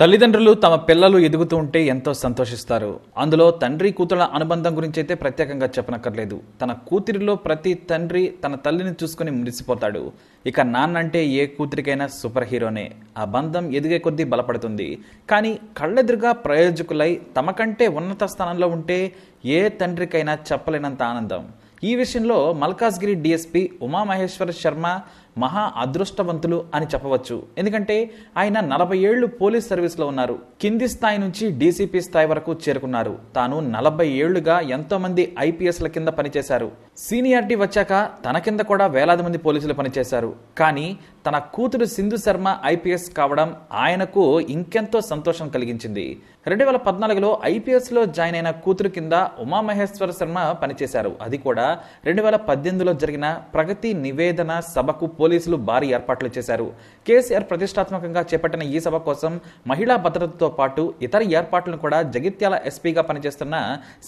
తల్లిదండ్రులు తమ పిల్లలు ఎదుగుతూ ఉంటే ఎంతో సంతోషిస్తారు అందులో తండ్రి కూతురుల అనుబంధం గురించి అయితే ప్రత్యేకంగా చెప్పనక్కర్లేదు తన కూతురిలో ప్రతి తండ్రి తన తల్లిని చూసుకుని మురిసిపోతాడు ఇక నాన్న అంటే ఏ కూతురికైనా సూపర్ హీరోనే ఆ బంధం ఎదిగే కొద్దీ బలపడుతుంది కానీ కళ్ళెదురుగా ప్రయోజకులై తమకంటే ఉన్నత స్థానంలో ఉంటే ఏ తండ్రికైనా చెప్పలేనంత ఆనందం ఈ విషయంలో మల్కాజ్గిరి డిఎస్పీ ఉమామహేశ్వర శర్మ మహా అదృష్టవంతులు అని చెప్పవచ్చు ఎందుకంటే ఆయన నలభై ఏళ్లు పోలీస్ సర్వీస్లో ఉన్నారు కింది స్థాయి నుంచి డీసీపీ స్థాయి వరకు చేరుకున్నారు తాను నలభై ఏళ్లుగా ఎంతో మంది ఐపీఎస్ల కింద పనిచేశారు సీనియారిటీ వచ్చాక తన కింద కూడా వేలాది మంది పోలీసులు పనిచేశారు కానీ తన కూతురు సింధు శర్మ ఐపీఎస్ కావడం ఆయనకు ఇంకెంతో సంతోషం కలిగించింది రెండు వేల పద్నాలుగులో ఐపీఎస్లో జాయిన్ అయిన కూతురు కింద ఉమామహేశ్వర శర్మ పనిచేశారు అది కూడా రెండు వేల పద్దెనిమిదిలో జరిగిన ప్రగతి నివేదన సభకు పోలీసులు భారీ ఏర్పాట్లు చేశారు కేసీఆర్ ప్రతిష్టాత్మకంగా చేపట్టిన ఈ సభ కోసం మహిళా భద్రతతో పాటు ఇతర ఏర్పాట్లను కూడా జగిత్యాల ఎస్పీగా పనిచేస్తున్న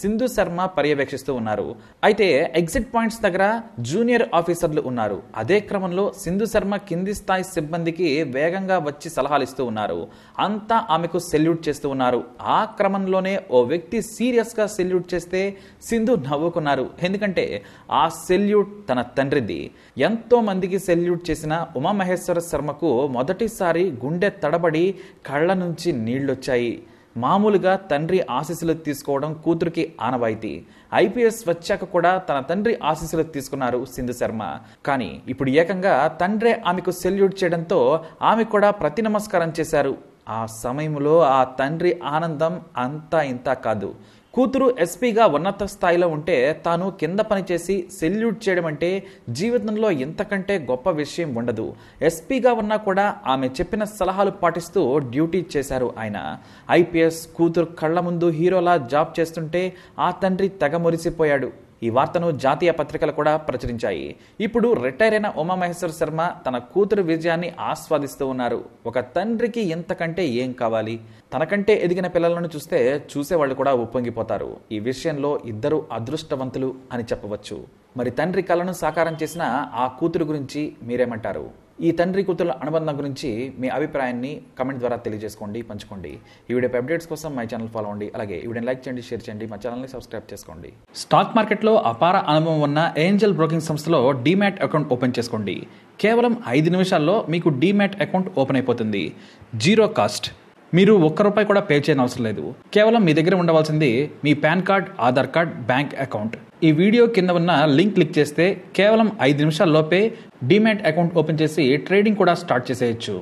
సింధు శర్మ పర్యవేక్షిస్తూ ఉన్నారు అయితే ఎగ్జిట్ పాయింట్స్ దగ్గర జూనియర్ ఆఫీసర్లు ఉన్నారు అదే క్రమంలో సింధు శర్మ కింద కింది స్థాయి సిబ్బందికి వేగంగా వచ్చి సలహాలు ఇస్తూ ఉన్నారు అంతా ఆమెకు సెల్యూట్ చేస్తూ ఉన్నారు ఆ క్రమంలోనే ఓ వ్యక్తి సీరియస్గా సెల్యూట్ చేస్తే సింధు నవ్వుకున్నారు ఎందుకంటే ఆ సెల్యూట్ తన తండ్రిది ఎంతో మందికి సెల్యూట్ చేసిన ఉమామహేశ్వర శర్మకు మొదటిసారి గుండె తడబడి కళ్ళ నుంచి నీళ్ళొచ్చాయి మామూలుగా తండ్రి ఆశీస్సులు తీసుకోవడం కూతురికి ఆనవాయితీ ఐపీఎస్ వచ్చాక కూడా తన తండ్రి ఆశీస్సులు తీసుకున్నారు సింధు శర్మ కానీ ఇప్పుడు ఏకంగా తండ్రే ఆమెకు సెల్యూట్ చేయడంతో ఆమె కూడా ప్రతి నమస్కారం చేశారు ఆ సమయంలో ఆ తండ్రి ఆనందం అంతా ఇంత కాదు కూతురు ఎస్పీగా ఉన్నత స్థాయిలో ఉంటే తాను కింద పనిచేసి సెల్యూట్ చేయడం అంటే జీవితంలో ఇంతకంటే గొప్ప విషయం ఉండదు ఎస్పీగా ఉన్నా కూడా ఆమె చెప్పిన సలహాలు పాటిస్తూ డ్యూటీ చేశారు ఆయన ఐపీఎస్ కూతురు కళ్ళ ముందు హీరోలా జాబ్ చేస్తుంటే ఆ తండ్రి తెగ మురిసిపోయాడు ఈ వార్తను జాతీయ పత్రికలు కూడా ప్రచురించాయి ఇప్పుడు రిటైర్ అయిన ఉమామహేశ్వర శర్మ తన కూతురు విజయాన్ని ఆస్వాదిస్తూ ఉన్నారు ఒక తండ్రికి ఎంతకంటే ఏం కావాలి తనకంటే ఎదిగిన పిల్లలను చూస్తే చూసేవాళ్ళు కూడా ఉప్పొంగిపోతారు ఈ విషయంలో ఇద్దరు అదృష్టవంతులు అని చెప్పవచ్చు మరి తండ్రి కళను సాకారం చేసిన ఆ కూతురు గురించి మీరేమంటారు ఈ తండ్రి కూతురుల అనుబంధం గురించి మీ అభిప్రాయాన్ని కమెంట్ ద్వారా తెలియజేసుకోండి పంచుకోండి ఈ వీడియో అప్డేట్స్ కోసం మై ఛానల్ ఫాలో అండి అలాగే ఈ వీడియోని లైక్ చేయండి షేర్ చేయండి మా ఛానల్ని సబ్స్క్రైబ్ చేసుకోండి స్టాక్ మార్కెట్లో అపార అనుభవం ఉన్న ఏంజల్ బ్రోకింగ్ సంస్థలో డీమ్యాట్ అకౌంట్ ఓపెన్ చేసుకోండి కేవలం ఐదు నిమిషాల్లో మీకు డీమ్యాట్ అకౌంట్ ఓపెన్ అయిపోతుంది జీరో కాస్ట్ మీరు ఒక్క రూపాయి కూడా పే చేయనవసరం లేదు కేవలం మీ దగ్గర ఉండవలసింది మీ PAN card Aadhaar card bank account ఈ వీడియో కింద ఉన్న లింక్ క్లిక్ చేస్తే కేవలం ఐదు నిమిషాల్లోపే డిమాట్ అకౌంట్ ఓపెన్ చేసి ట్రేడింగ్ కూడా స్టార్ట్ చేసేయచ్చు